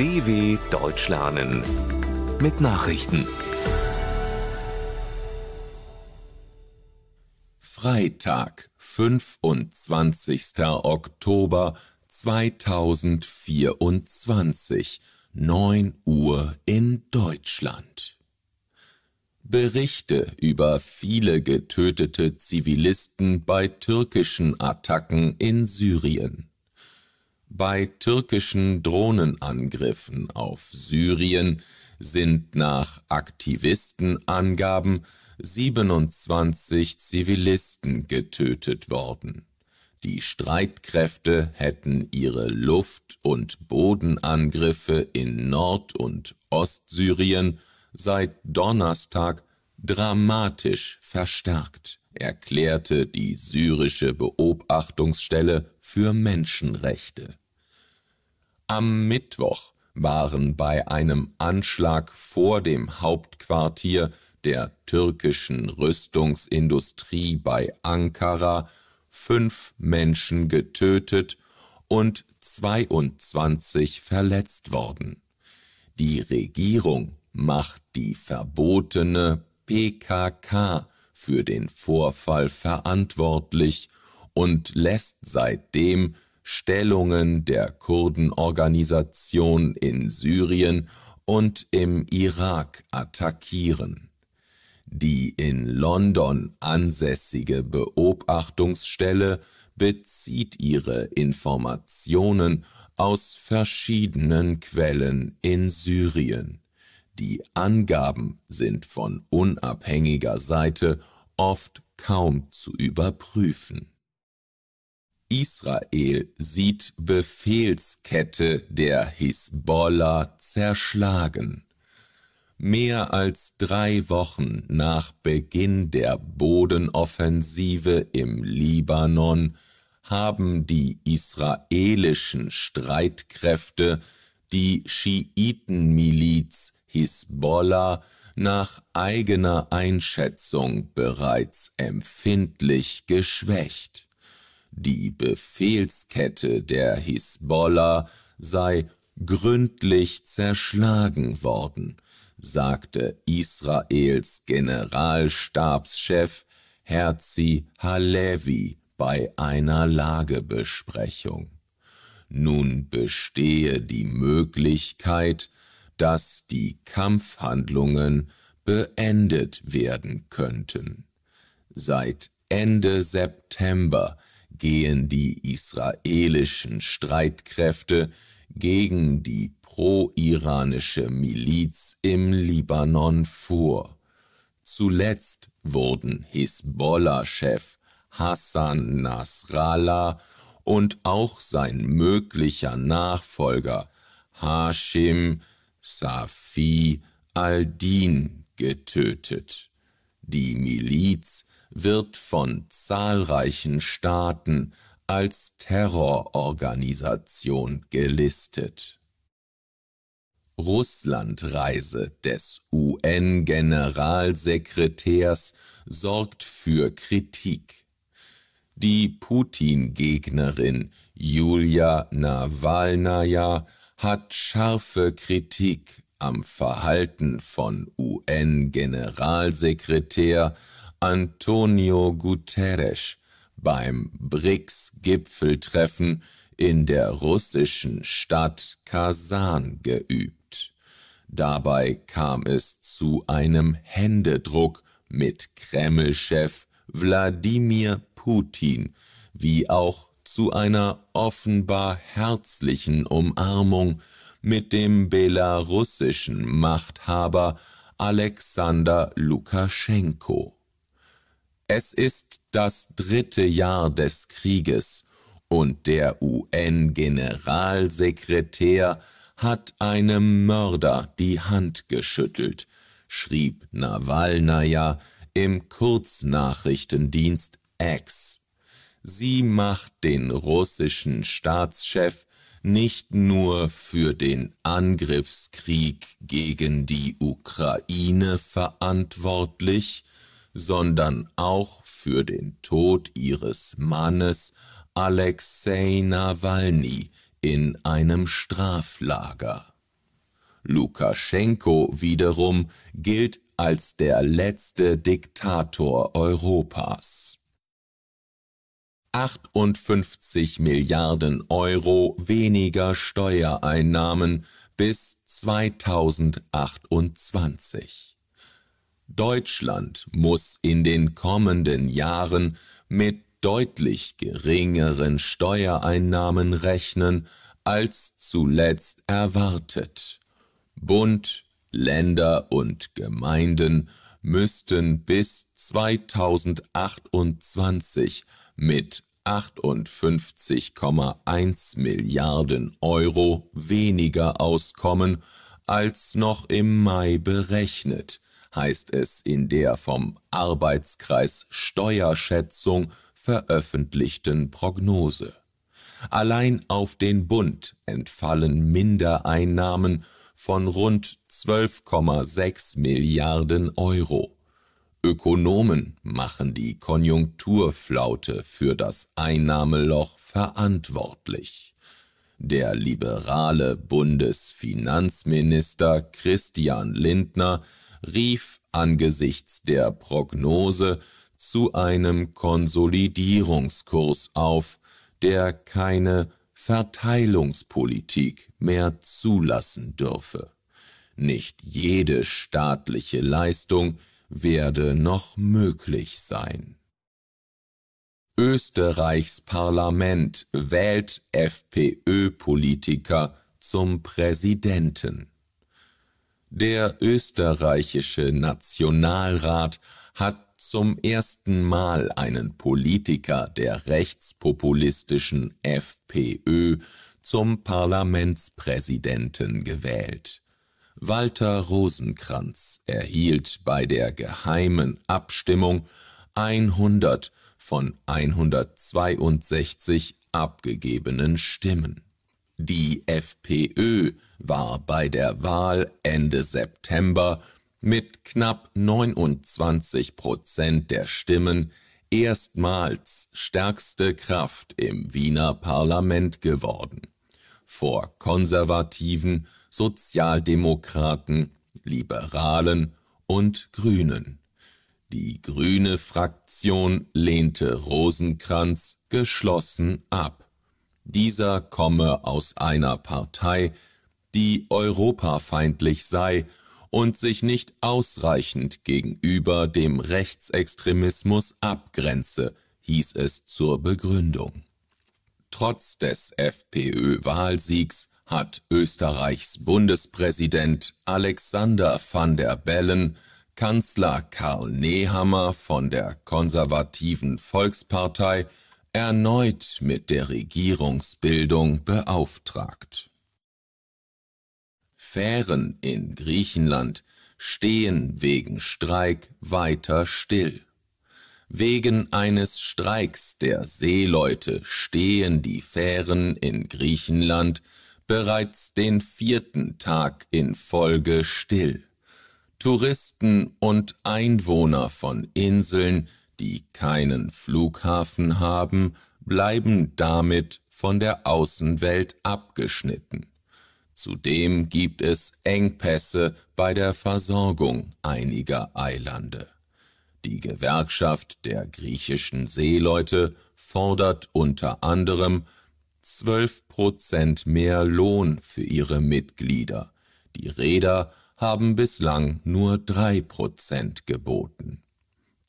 DW Deutsch lernen mit Nachrichten. Freitag, 25. Oktober 2024, 9 Uhr in Deutschland. Berichte über viele getötete Zivilisten bei türkischen Attacken in Syrien. Bei türkischen Drohnenangriffen auf Syrien sind nach Aktivistenangaben 27 Zivilisten getötet worden. Die Streitkräfte hätten ihre Luft- und Bodenangriffe in Nord- und Ostsyrien seit Donnerstag dramatisch verstärkt, erklärte die syrische Beobachtungsstelle für Menschenrechte am Mittwoch waren bei einem Anschlag vor dem Hauptquartier der türkischen Rüstungsindustrie bei Ankara fünf Menschen getötet und 22 verletzt worden. Die Regierung macht die verbotene PKK für den Vorfall verantwortlich und lässt seitdem Stellungen der Kurdenorganisation in Syrien und im Irak attackieren. Die in London ansässige Beobachtungsstelle bezieht ihre Informationen aus verschiedenen Quellen in Syrien. Die Angaben sind von unabhängiger Seite oft kaum zu überprüfen. Israel sieht Befehlskette der Hisbollah zerschlagen. Mehr als drei Wochen nach Beginn der Bodenoffensive im Libanon haben die israelischen Streitkräfte die Schiitenmiliz Hisbollah nach eigener Einschätzung bereits empfindlich geschwächt. Die Befehlskette der Hisbollah sei gründlich zerschlagen worden, sagte Israels Generalstabschef Herzi Halevi bei einer Lagebesprechung. Nun bestehe die Möglichkeit, dass die Kampfhandlungen beendet werden könnten. Seit Ende September gehen die israelischen Streitkräfte gegen die pro-iranische Miliz im Libanon vor. Zuletzt wurden Hisbollah-Chef Hassan Nasrallah und auch sein möglicher Nachfolger Hashim Safi al-Din getötet. Die Miliz wird von zahlreichen Staaten als Terrororganisation gelistet. Russlandreise des UN-Generalsekretärs sorgt für Kritik. Die Putin-Gegnerin Julia Nawalnaja hat scharfe Kritik am Verhalten von UN-Generalsekretär Antonio Guterres beim BRICS-Gipfeltreffen in der russischen Stadt Kasan geübt. Dabei kam es zu einem Händedruck mit Kreml-Chef Wladimir Putin, wie auch zu einer offenbar herzlichen Umarmung mit dem belarussischen Machthaber Alexander Lukaschenko. Es ist das dritte Jahr des Krieges und der UN-Generalsekretär hat einem Mörder die Hand geschüttelt, schrieb Nawalnaja im Kurznachrichtendienst X. Sie macht den russischen Staatschef nicht nur für den Angriffskrieg gegen die Ukraine verantwortlich, sondern auch für den Tod ihres Mannes Alexei Nawalny in einem Straflager. Lukaschenko wiederum gilt als der letzte Diktator Europas. 58 Milliarden Euro weniger Steuereinnahmen bis 2028. Deutschland muss in den kommenden Jahren mit deutlich geringeren Steuereinnahmen rechnen als zuletzt erwartet. Bund, Länder und Gemeinden müssten bis 2028 mit 58,1 Milliarden Euro weniger auskommen als noch im Mai berechnet, heißt es in der vom Arbeitskreis Steuerschätzung veröffentlichten Prognose. Allein auf den Bund entfallen Mindereinnahmen von rund 12,6 Milliarden Euro. Ökonomen machen die Konjunkturflaute für das Einnahmeloch verantwortlich. Der liberale Bundesfinanzminister Christian Lindner rief angesichts der Prognose zu einem Konsolidierungskurs auf, der keine Verteilungspolitik mehr zulassen dürfe. Nicht jede staatliche Leistung werde noch möglich sein. Österreichs Parlament wählt FPÖ-Politiker zum Präsidenten. Der österreichische Nationalrat hat zum ersten Mal einen Politiker der rechtspopulistischen FPÖ zum Parlamentspräsidenten gewählt. Walter Rosenkranz erhielt bei der geheimen Abstimmung 100 von 162 abgegebenen Stimmen. Die FPÖ war bei der Wahl Ende September mit knapp 29 Prozent der Stimmen erstmals stärkste Kraft im Wiener Parlament geworden. Vor Konservativen, Sozialdemokraten, Liberalen und Grünen. Die grüne Fraktion lehnte Rosenkranz geschlossen ab dieser komme aus einer Partei, die europafeindlich sei und sich nicht ausreichend gegenüber dem Rechtsextremismus abgrenze, hieß es zur Begründung. Trotz des FPÖ-Wahlsiegs hat Österreichs Bundespräsident Alexander van der Bellen Kanzler Karl Nehammer von der konservativen Volkspartei erneut mit der Regierungsbildung beauftragt. Fähren in Griechenland stehen wegen Streik weiter still. Wegen eines Streiks der Seeleute stehen die Fähren in Griechenland bereits den vierten Tag in Folge still. Touristen und Einwohner von Inseln die keinen Flughafen haben, bleiben damit von der Außenwelt abgeschnitten. Zudem gibt es Engpässe bei der Versorgung einiger Eilande. Die Gewerkschaft der griechischen Seeleute fordert unter anderem 12 Prozent mehr Lohn für ihre Mitglieder. Die Räder haben bislang nur 3 Prozent geboten.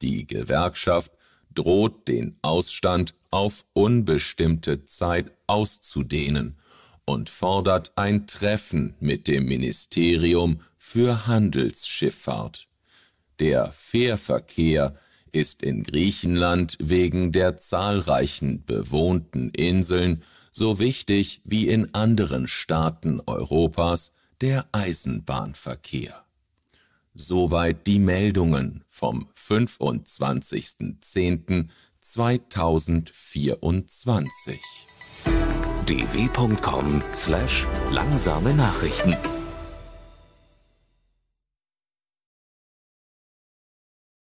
Die Gewerkschaft droht den Ausstand auf unbestimmte Zeit auszudehnen und fordert ein Treffen mit dem Ministerium für Handelsschifffahrt. Der Fährverkehr ist in Griechenland wegen der zahlreichen bewohnten Inseln so wichtig wie in anderen Staaten Europas der Eisenbahnverkehr. Soweit die Meldungen vom 25.10.2024. dw.com/langsame Nachrichten